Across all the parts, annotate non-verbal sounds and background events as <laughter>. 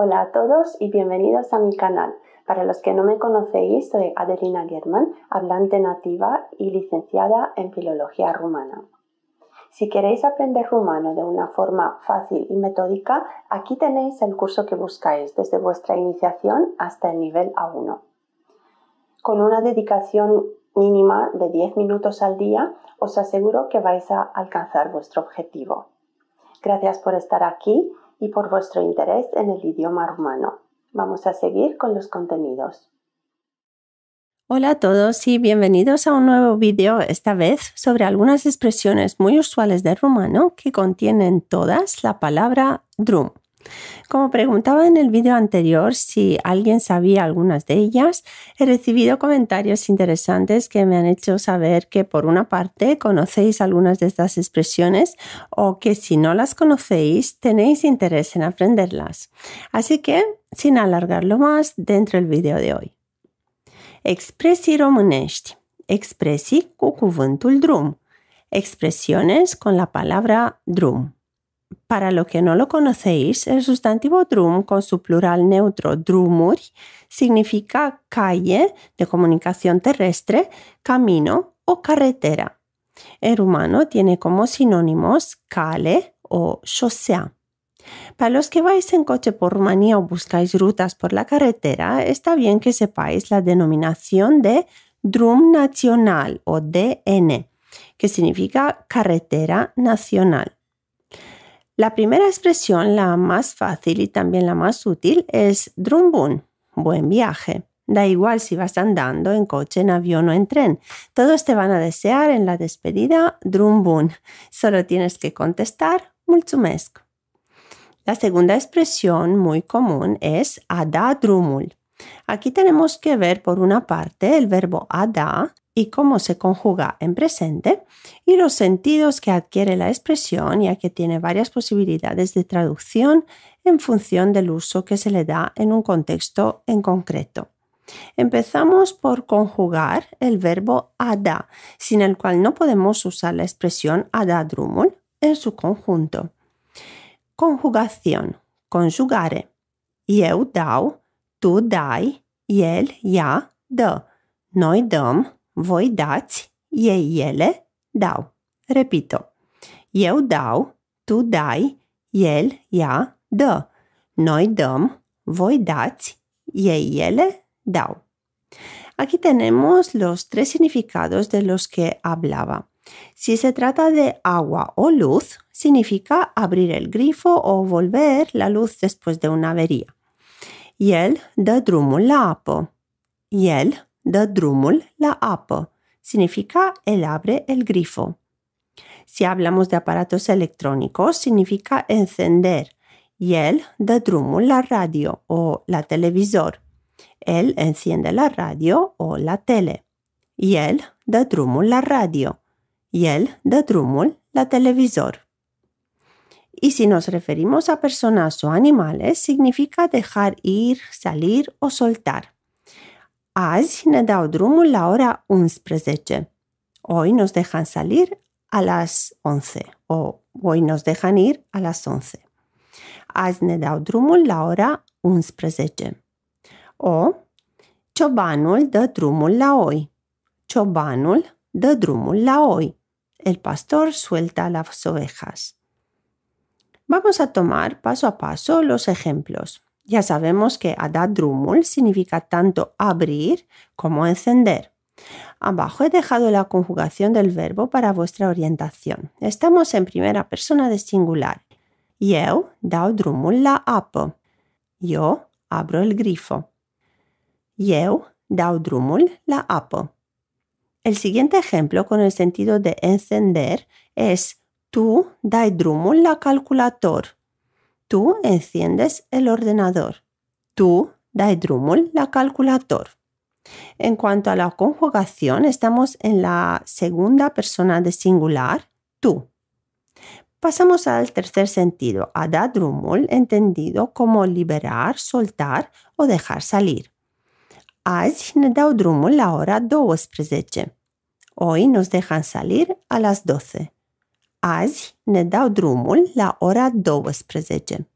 Hola a todos y bienvenidos a mi canal. Para los que no me conocéis, soy Adelina German, hablante nativa y licenciada en filología rumana. Si queréis aprender rumano de una forma fácil y metódica, aquí tenéis el curso que buscáis desde vuestra iniciación hasta el nivel A1. Con una dedicación mínima de 10 minutos al día, os aseguro que vais a alcanzar vuestro objetivo. Gracias por estar aquí y por vuestro interés en el idioma rumano. Vamos a seguir con los contenidos. Hola a todos y bienvenidos a un nuevo vídeo, esta vez sobre algunas expresiones muy usuales de rumano que contienen todas la palabra drum. Como preguntaba en el vídeo anterior si alguien sabía algunas de ellas, he recibido comentarios interesantes que me han hecho saber que por una parte conocéis algunas de estas expresiones o que si no las conocéis tenéis interés en aprenderlas. Así que, sin alargarlo más, dentro del vídeo de hoy. Expresi românești. expresi cu drum. Expresiones con la palabra drum. Para lo que no lo conocéis, el sustantivo drum con su plural neutro drumur significa calle de comunicación terrestre, camino o carretera. En rumano tiene como sinónimos cale o chosea. Para los que vais en coche por Rumanía o buscáis rutas por la carretera, está bien que sepáis la denominación de drum nacional o DN, que significa carretera nacional. La primera expresión, la más fácil y también la más útil, es drumbun, buen viaje. Da igual si vas andando, en coche, en avión o en tren. Todos te van a desear en la despedida drumbun. Solo tienes que contestar mulțumesc. La segunda expresión muy común es "ada drumul. Aquí tenemos que ver por una parte el verbo "ada" y cómo se conjuga en presente y los sentidos que adquiere la expresión, ya que tiene varias posibilidades de traducción en función del uso que se le da en un contexto en concreto. Empezamos por conjugar el verbo ada, sin el cual no podemos usar la expresión ada drumul en su conjunto. Conjugación, conjugare. Eu dau, tu dai, el, ya, do Noi dom. Voi dați, ei ele dau. Repito. Eu dau, tu dai, el, ea dă. Noi dăm, voi dați, ei ele dau. Aquí tenemos los tres significados de los que hablaba. Si se trata de agua o luz, significa abrir el grifo o volver la luz después de una avería. él da drumul la apă. El da drumul la apă. Significa el abre el grifo. Si hablamos de aparatos electrónicos, significa encender y él da drumul la radio o la televisor. Él enciende la radio o la tele. Y él da drumul la radio. Y él da drumul la televisor. Y si nos referimos a personas o animales, significa dejar ir, salir o soltar. Azi ne dau drumul la ora 11. Hoy nos dejan salir a las 11 o hoy nos dejan ir a las 11. Azi ne dau drumul la ora 11. O ciobanul dă drumul la oi. Ciobanul dă drumul la oi. El pastor suelta las ovejas. Vamos a tomar paso a paso los ejemplos. Ya sabemos que a dar significa tanto abrir como encender. Abajo he dejado la conjugación del verbo para vuestra orientación. Estamos en primera persona de singular. Eu dau la apă. Yo abro el grifo. Eu dau la apă. El siguiente ejemplo con el sentido de encender es tú dai drumul la calculator. Tú enciendes el ordenador. Tú, dai drumul, la calculator. En cuanto a la conjugación, estamos en la segunda persona de singular, tú. Pasamos al tercer sentido, a da drumul, entendido como liberar, soltar o dejar salir. Azi ne dau drumul la hora 12. Hoy nos dejan salir a las 12. Azi ne dau drumul la ora 12.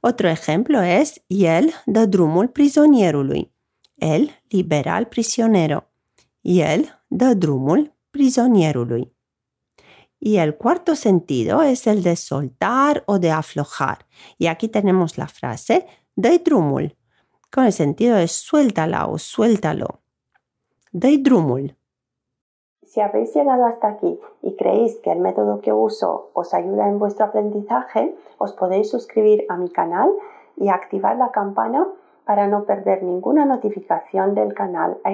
Otro ejemplo es el dă drumul prizonierului. El libera al prisionero. El dă drumul prizonierului. Y el cuarto sentido es el de soltar o de aflojar. Y aquí tenemos la frase de drumul, con el sentido de suéltala o suéltalo. de drumul. Si habéis llegado hasta aquí y creéis que el método que uso os ayuda en vuestro aprendizaje, os podéis suscribir a mi canal y activar la campana para no perder ninguna notificación del canal a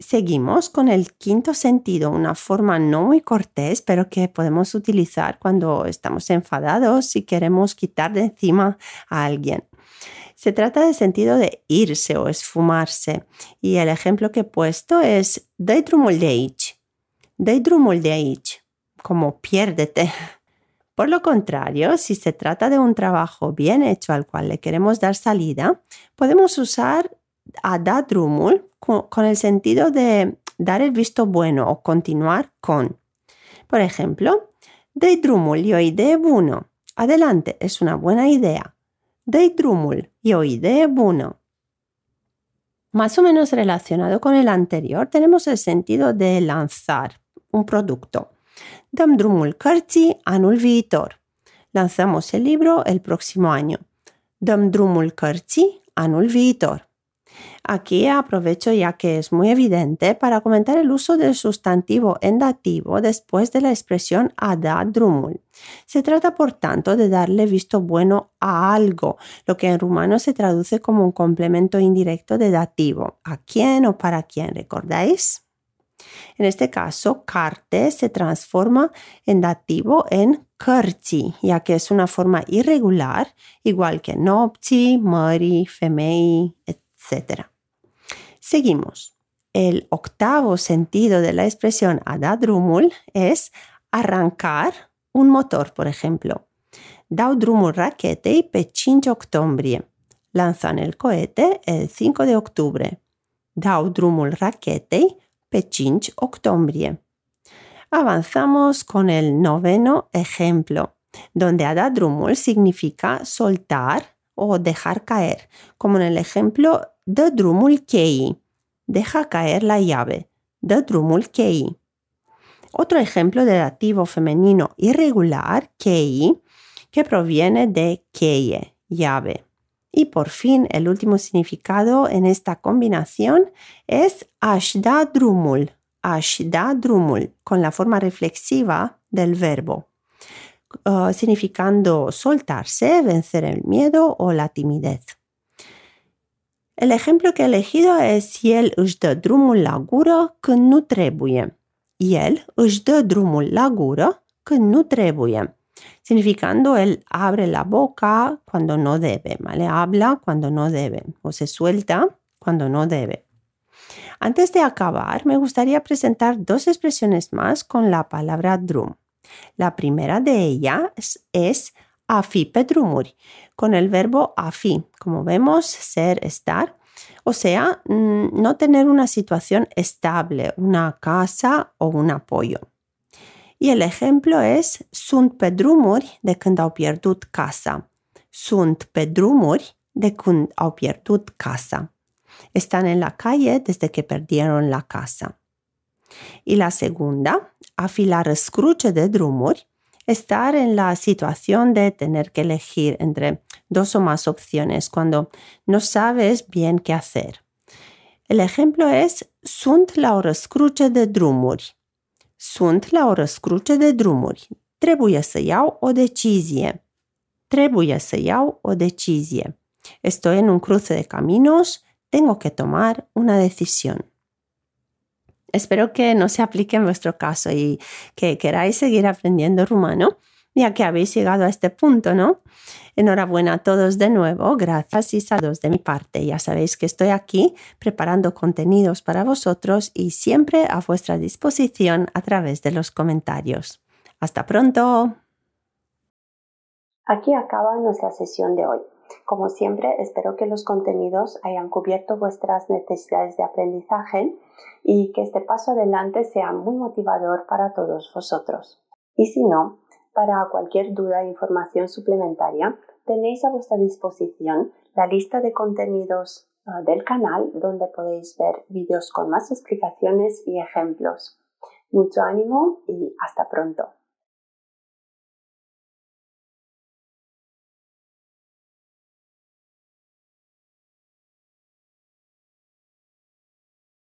Seguimos con el quinto sentido, una forma no muy cortés, pero que podemos utilizar cuando estamos enfadados y queremos quitar de encima a alguien. Se trata del sentido de irse o esfumarse. Y el ejemplo que he puesto es Daydrumul deich. de deich, como piérdete. <laughs> Por lo contrario, si se trata de un trabajo bien hecho al cual le queremos dar salida, podemos usar a dadrumul con el sentido de dar el visto bueno o continuar con. Por ejemplo, y yo de uno Adelante, es una buena idea. Dei drumul, e o idee bună. Más o menos relacionado con el anterior, tenemos el sentido de lanzar un producto. Dăm drumul cărții anul viitor. Lanzamos el libro el próximo año. Dăm drumul cărții anul viitor. Aquí aprovecho ya que es muy evidente para comentar el uso del sustantivo en dativo después de la expresión da drumul. Se trata por tanto de darle visto bueno a algo, lo que en rumano se traduce como un complemento indirecto de dativo, a quién o para quién, ¿recordáis? En este caso, carte se transforma en dativo en kerci, ya que es una forma irregular, igual que nopci, mori, femei, etc. Seguimos. El octavo sentido de la expresión adadrumul es arrancar un motor, por ejemplo. Dau drumul raquetei pe 5 octombrie. Lanzan el cohete el 5 de octubre. Dau drumul raquetei pe 5 octombrie. Avanzamos con el noveno ejemplo, donde adadrumul significa soltar o dejar caer, como en el ejemplo de drumul kei, Deja caer la llave. De drumul cheii. Otro ejemplo de dativo femenino irregular, kei, que proviene de keye, llave. Y por fin, el último significado en esta combinación es ashda drumul, ashda drumul, con la forma reflexiva del verbo, uh, significando soltarse, vencer el miedo o la timidez. El ejemplo que he elegido es si el dă drumul la gură El drumul la Significando, él abre la boca cuando no debe, ¿vale? Habla cuando no debe o se suelta cuando no debe. Antes de acabar, me gustaría presentar dos expresiones más con la palabra drum. La primera de ellas es a fi con el verbo afi, como vemos, ser, estar. O sea, mm, no tener una situación estable, una casa o un apoyo. Y el ejemplo es sunt pe de când au pierdut casa. Sunt pe de când pierdut casa. Están en la calle desde que perdieron la casa. Y la segunda, a la de drumuri, estar en la situación de tener que elegir entre dos o más opciones, cuando no sabes bien qué hacer. El ejemplo es sunt la scruce de drumuri. Sunt la scruce de drumuri. Trebuie să iau o decizie. Trebuie să iau o decizie. Estoy en un cruce de caminos, tengo que tomar una decisión. Espero que no se aplique en vuestro caso y que queráis seguir aprendiendo rumano ya que habéis llegado a este punto, ¿no? Enhorabuena a todos de nuevo, gracias y saludos de mi parte. Ya sabéis que estoy aquí preparando contenidos para vosotros y siempre a vuestra disposición a través de los comentarios. Hasta pronto. Aquí acaba nuestra sesión de hoy. Como siempre, espero que los contenidos hayan cubierto vuestras necesidades de aprendizaje y que este paso adelante sea muy motivador para todos vosotros. Y si no, para cualquier duda e información suplementaria, tenéis a vuestra disposición la lista de contenidos ah, del canal donde podéis ver vídeos con más explicaciones y ejemplos. Mucho ánimo y hasta pronto.